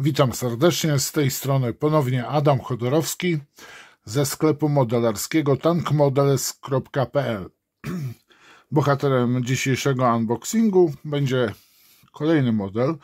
Witam serdecznie. Z tej strony ponownie Adam Chodorowski ze sklepu modelarskiego tankmodels.pl. Bohaterem dzisiejszego unboxingu będzie kolejny model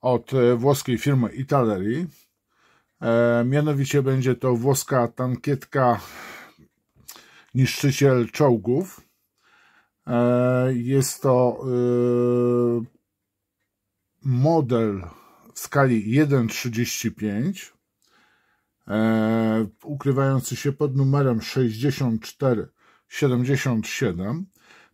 od włoskiej firmy Italeri E, mianowicie będzie to włoska tankietka niszczyciel czołgów. E, jest to e, model w skali 1,35, e, ukrywający się pod numerem 6477.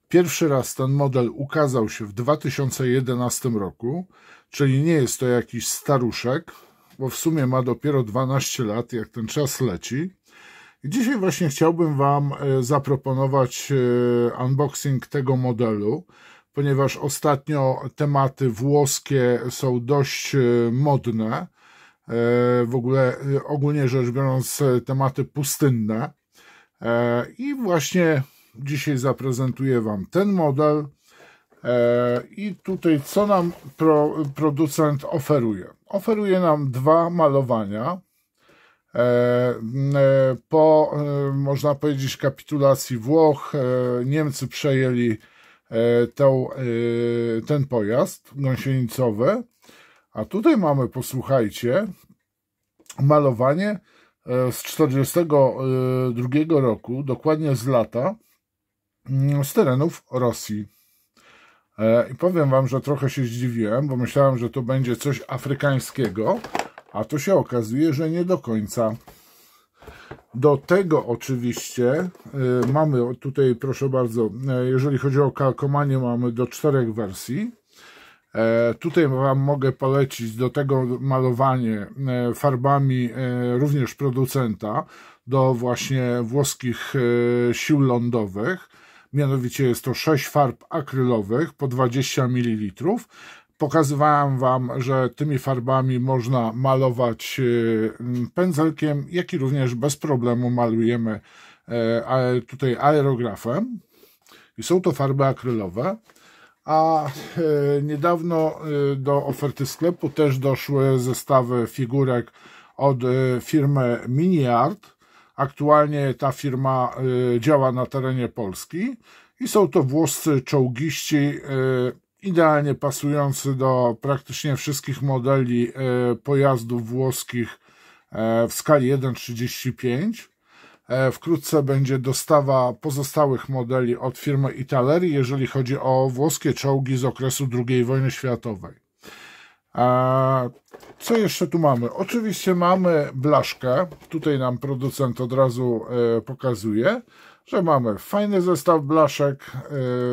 Pierwszy raz ten model ukazał się w 2011 roku, czyli nie jest to jakiś staruszek, bo w sumie ma dopiero 12 lat, jak ten czas leci. I dzisiaj właśnie chciałbym Wam e, zaproponować e, unboxing tego modelu ponieważ ostatnio tematy włoskie są dość e, modne. E, w ogóle e, ogólnie rzecz biorąc, tematy pustynne. I właśnie dzisiaj zaprezentuję Wam ten model. I tutaj co nam pro, producent oferuje? Oferuje nam dwa malowania po, można powiedzieć, kapitulacji Włoch. Niemcy przejęli E, tą, e, ten pojazd gąsienicowy. A tutaj mamy, posłuchajcie, malowanie e, z 1942 roku, dokładnie z lata, mm, z terenów Rosji. I powiem Wam, że trochę się zdziwiłem, bo myślałem, że to będzie coś afrykańskiego, a to się okazuje, że nie do końca. Do tego oczywiście e, mamy tutaj, proszę bardzo, e, jeżeli chodzi o kalkomanie, mamy do czterech wersji. E, tutaj Wam mogę polecić do tego malowanie farbami również producenta do właśnie włoskich sił lądowych. Mianowicie jest to 6 farb akrylowych po 20 ml. Pokazywałem Wam, że tymi farbami można malować e, pędzelkiem, jak i również bez problemu malujemy e, tutaj aerografem. I są to farby akrylowe. A e, niedawno do oferty sklepu też doszły zestawy figurek od firmy MiniArt. Aktualnie ta firma działa na terenie Polski i są to włoscy czołgiści idealnie pasujący do praktycznie wszystkich modeli e, pojazdów włoskich e, w skali 1,35. E, wkrótce będzie dostawa pozostałych modeli od firmy Italeri, jeżeli chodzi o włoskie czołgi z okresu II wojny światowej. Co jeszcze tu mamy? Oczywiście mamy blaszkę, tutaj nam producent od razu pokazuje, że mamy fajny zestaw blaszek,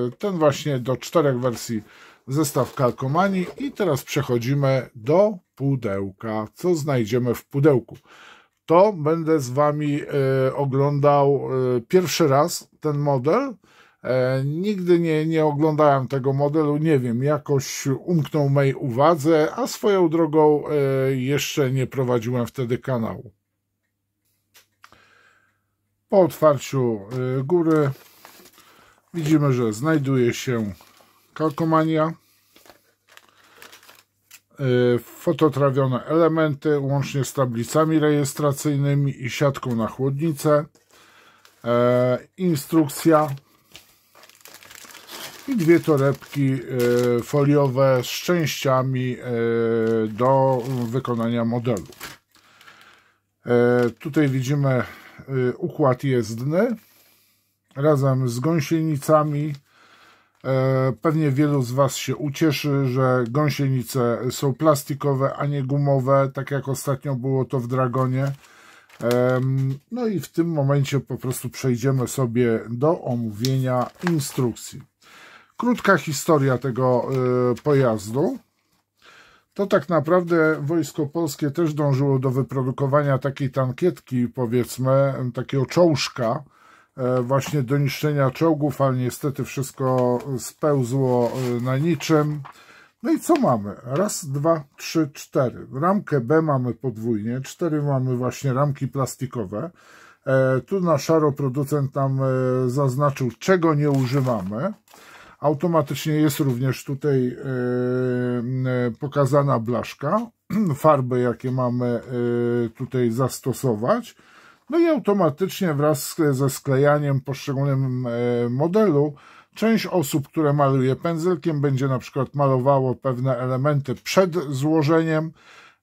y, ten właśnie do czterech wersji zestaw kalkomani i teraz przechodzimy do pudełka. Co znajdziemy w pudełku? To będę z Wami y, oglądał y, pierwszy raz ten model. E, nigdy nie, nie oglądałem tego modelu, nie wiem, jakoś umknął mej uwadze, a swoją drogą jeszcze nie prowadziłem wtedy kanału. Po otwarciu y, góry widzimy, że znajduje się kalkomania, y, fototrawione elementy łącznie z tablicami rejestracyjnymi i siatką na chłodnicę, y, instrukcja i dwie torebki foliowe z częściami do wykonania modelu. Tutaj widzimy Y, układ jezdny razem z gąsienicami. E, pewnie wielu z Was się ucieszy, że gąsienice są plastikowe, a nie gumowe, tak jak ostatnio było to w Dragonie. No i w tym momencie po prostu przejdziemy sobie do omówienia instrukcji. Krótka historia tego y, pojazdu. To tak naprawdę wojsko polskie też dążyło do wyprodukowania takiej tankietki, powiedzmy, takiego czołżka, e, właśnie do niszczenia czołgów, ale niestety wszystko spełzło e, na niczym. No i co mamy? Raz, dwa, trzy, cztery. Ramkę B mamy podwójnie, cztery mamy właśnie ramki plastikowe. E, tu na szaro producent nam zaznaczył, czego nie używamy. Automatycznie jest również tutaj e, e, pokazana blaszka, farby jakie mamy e, tutaj zastosować. No i automatycznie wraz ze sklejaniem poszczególnym modelu Część osób, które maluje pędzelkiem, będzie na przykład malowało pewne elementy przed złożeniem,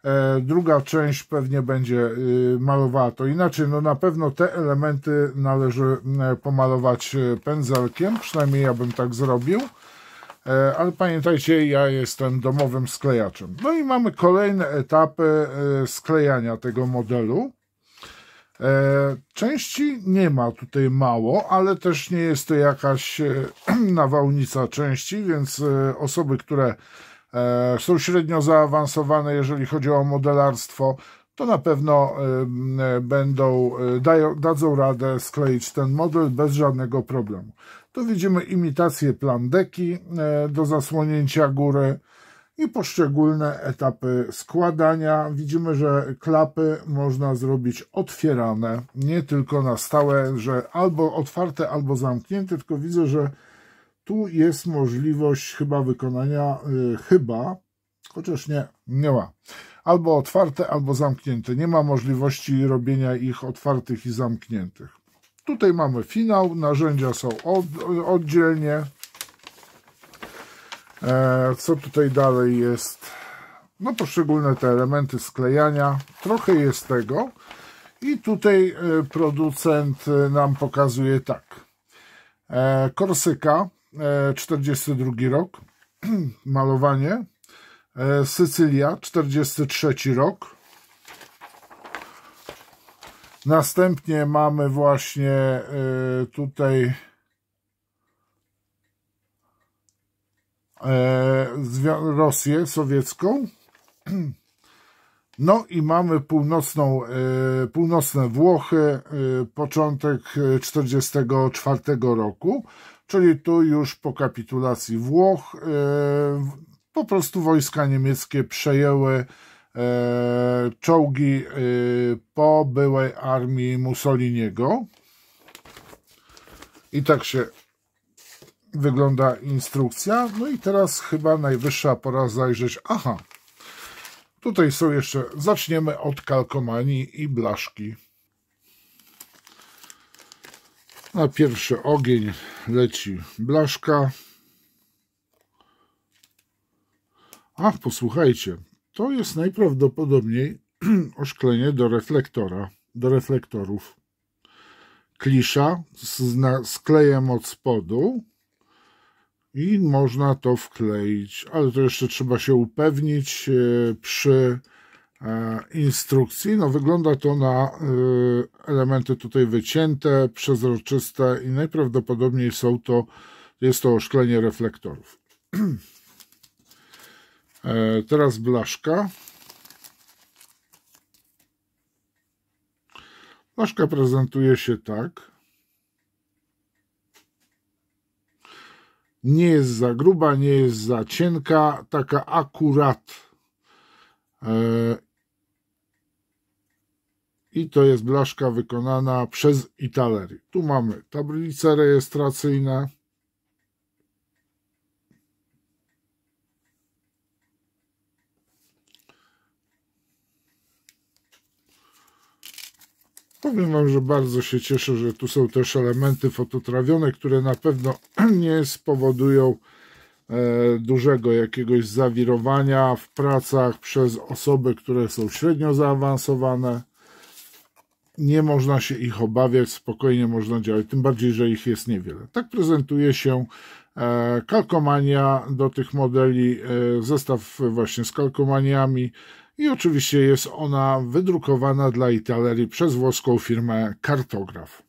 E, druga część pewnie będzie y, malowała to inaczej. No na pewno te elementy należy e, pomalować e, pędzelkiem, przynajmniej ja bym tak zrobił. Ale pamiętajcie, ja jestem domowym sklejaczem. No i mamy kolejne etapy sklejania tego modelu. Części nie ma tutaj mało, ale też nie jest to jakaś nawałnica części, więc osoby, które E, są średnio zaawansowane, jeżeli chodzi o modelarstwo, to na pewno e, będą, e, dadzą radę skleić ten model bez żadnego problemu. Tu widzimy imitację plan deki do zasłonięcia góry i poszczególne etapy składania. Widzimy, że klapy można zrobić otwierane, nie tylko na stałe, że albo otwarte, albo zamknięte, tylko widzę, że tu jest możliwość chyba wykonania, y, chyba, chociaż nie, nie ma. Albo otwarte, albo zamknięte. Nie ma możliwości robienia ich otwartych i zamkniętych. Tutaj mamy finał, narzędzia są od, oddzielnie. E, co tutaj dalej jest? No poszczególne te elementy sklejania. Trochę jest tego. I tutaj e, producent e, nam pokazuje tak. E, korsyka 42 e, rok, malowanie. E, Sycylia, 43 rok. Następnie mamy właśnie e, tutaj Rosję sowiecką. No i mamy północną, północne Włochy, początek 44 roku czyli tu już po kapitulacji Włoch e, po prostu wojska niemieckie przejęły e, czołgi e, po byłej armii Mussoliniego. I tak się wygląda instrukcja. No i teraz chyba najwyższa pora zajrzeć. Aha, tutaj są jeszcze, zaczniemy od kalkomanii i blaszki. Na pierwszy ogień leci blaszka. Ach, posłuchajcie, to jest najprawdopodobniej oszklenie do reflektora, do reflektorów. Klisza z, z klejem od spodu i można to wkleić, ale to jeszcze trzeba się upewnić e, przy E, instrukcji. No, wygląda to na e, elementy tutaj wycięte, przezroczyste i najprawdopodobniej są to, jest to oszklenie reflektorów. E, teraz blaszka. Blaszka prezentuje się tak. Nie jest za gruba, nie jest za cienka, taka akurat E, I to jest blaszka wykonana przez Italery. Tu mamy tablice rejestracyjne. Powiem Wam, że bardzo się cieszę, że tu są też elementy fototrawione, które na pewno nie spowodują E, dużego jakiegoś zawirowania w pracach przez osoby, które są średnio zaawansowane. Nie można się ich obawiać, spokojnie można działać, tym bardziej, że ich jest niewiele. Tak prezentuje się e, kalkomania do tych modeli, e, zestaw właśnie z kalkomaniami i oczywiście jest ona wydrukowana dla Italerii przez włoską firmę Kartograf.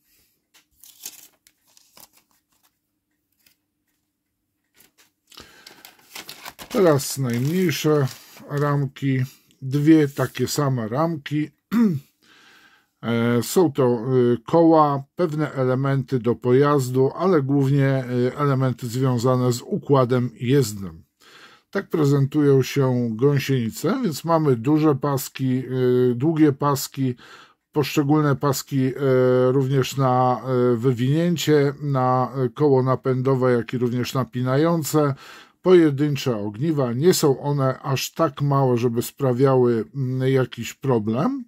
Teraz najmniejsze ramki, dwie takie same ramki. E, są to y, koła, pewne elementy do pojazdu, ale głównie y, elementy związane z układem jezdnym. Tak prezentują się gąsienice, więc mamy duże paski, y, długie paski, poszczególne paski e, również na e, wywinięcie, na koło napędowe, jak i również napinające, pojedyncze ogniwa. Nie są one aż tak małe, żeby sprawiały mm, jakiś problem.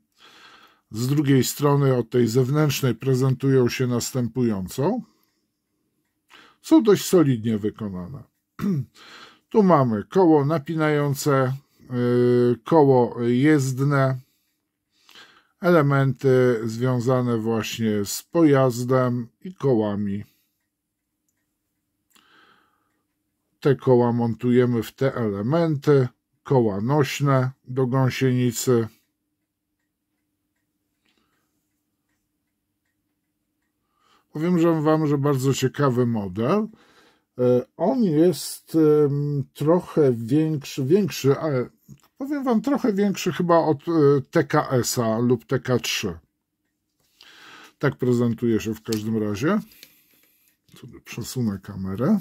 Z drugiej strony, od tej zewnętrznej prezentują się następująco. Są dość solidnie wykonane. Tu mamy koło napinające, y, koło jezdne, elementy związane właśnie z pojazdem i kołami. te koła montujemy w te elementy, koła nośne do gąsienicy. Powiem że Wam, że bardzo ciekawy model. E, on jest trochę większy, większy, ale powiem Wam trochę większy chyba od e, TKS-a lub TK3. Tak prezentuje się w każdym razie. Przesunę kamerę.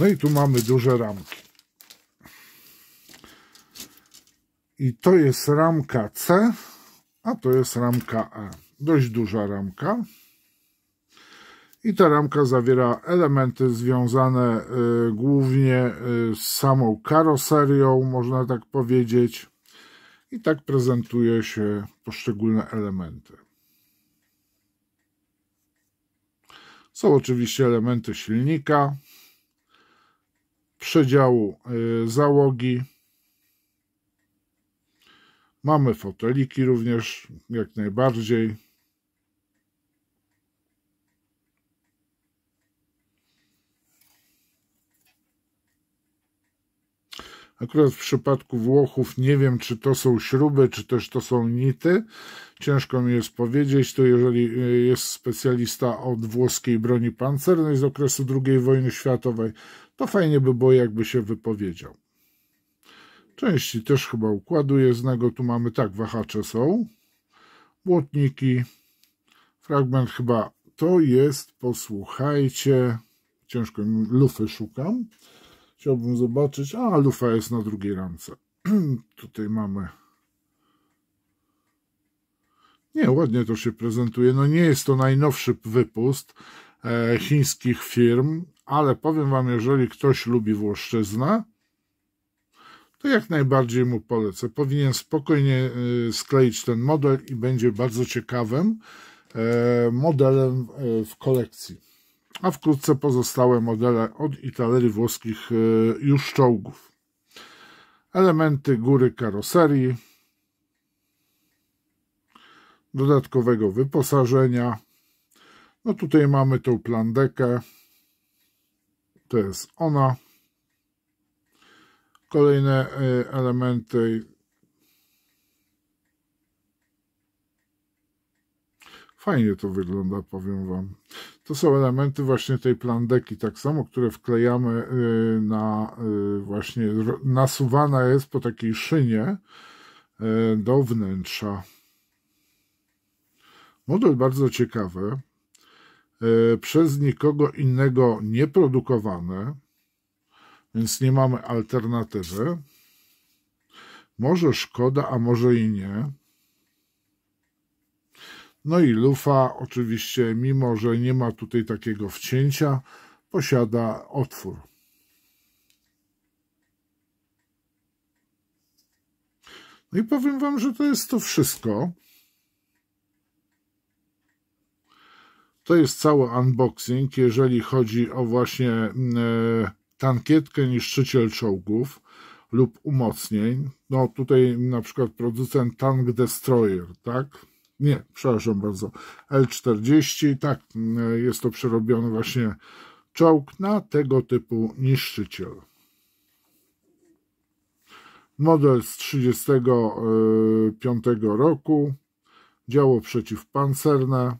No i tu mamy duże ramki. I to jest ramka C, a to jest ramka E. Dość duża ramka. I ta ramka zawiera elementy związane y, głównie y, z samą karoserią, można tak powiedzieć. I tak prezentuje się poszczególne elementy. Są oczywiście elementy silnika, przedziału y, załogi. Mamy foteliki również, jak najbardziej. Akurat w przypadku Włochów nie wiem, czy to są śruby, czy też to są nity. Ciężko mi jest powiedzieć. To jeżeli e, jest specjalista od włoskiej broni pancernej z okresu II wojny światowej, to fajnie by było, jakby się wypowiedział. Części też chyba układu jezdnego. Tu mamy tak, wahacze są. Błotniki. Fragment chyba to jest, posłuchajcie. Ciężko, lufy szukam. Chciałbym zobaczyć. A, lufa jest na drugiej ramce. Tutaj mamy. Nie, ładnie to się prezentuje. No nie jest to najnowszy wypust e, chińskich firm, ale powiem Wam, jeżeli ktoś lubi Włoszczyznę, to jak najbardziej mu polecę. Powinien spokojnie e, skleić ten model i będzie bardzo ciekawym e, modelem e, w kolekcji a wkrótce pozostałe modele od italerii włoskich e, już czołgów. Elementy góry karoserii, dodatkowego wyposażenia. No tutaj mamy tą plandekę, to jest ona. Kolejne e, elementy Fajnie to wygląda, powiem Wam. To są elementy właśnie tej plandeki, tak samo, które wklejamy y, na y, właśnie, nasuwana jest po takiej szynie y, do wnętrza. Model bardzo ciekawy, przez nikogo innego produkowany, więc nie mamy alternatywy. Może szkoda, a może i nie. No i lufa, oczywiście, mimo że nie ma tutaj takiego wcięcia, posiada otwór. No i powiem Wam, że to jest to wszystko. To jest cały unboxing, jeżeli chodzi o właśnie mm, e, tankietkę niszczyciel czołgów lub umocnień. No tutaj na przykład producent Tank Destroyer, tak? nie, przepraszam bardzo, L40, tak, e, jest to przerobiony właśnie czołg na tego typu niszczyciel. Model z 35 e, roku, działo przeciwpancerne.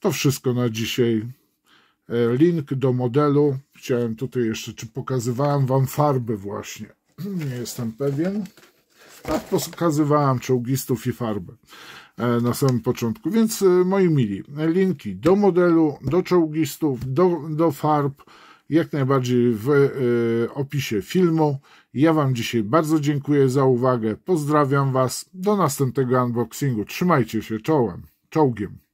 To wszystko na dzisiaj. E, link do modelu. Chciałem tutaj jeszcze, czy pokazywałem Wam farby właśnie. Nie jestem pewien. Tak, pokazywałem czołgistów i farby e, na samym początku. Więc e, moi mili, linki do modelu, do czołgistów, do, do farb, jak najbardziej w y, opisie filmu. Ja Wam dzisiaj bardzo dziękuję za uwagę. Pozdrawiam Was. Do następnego unboxingu. Trzymajcie się czołem, czołgiem.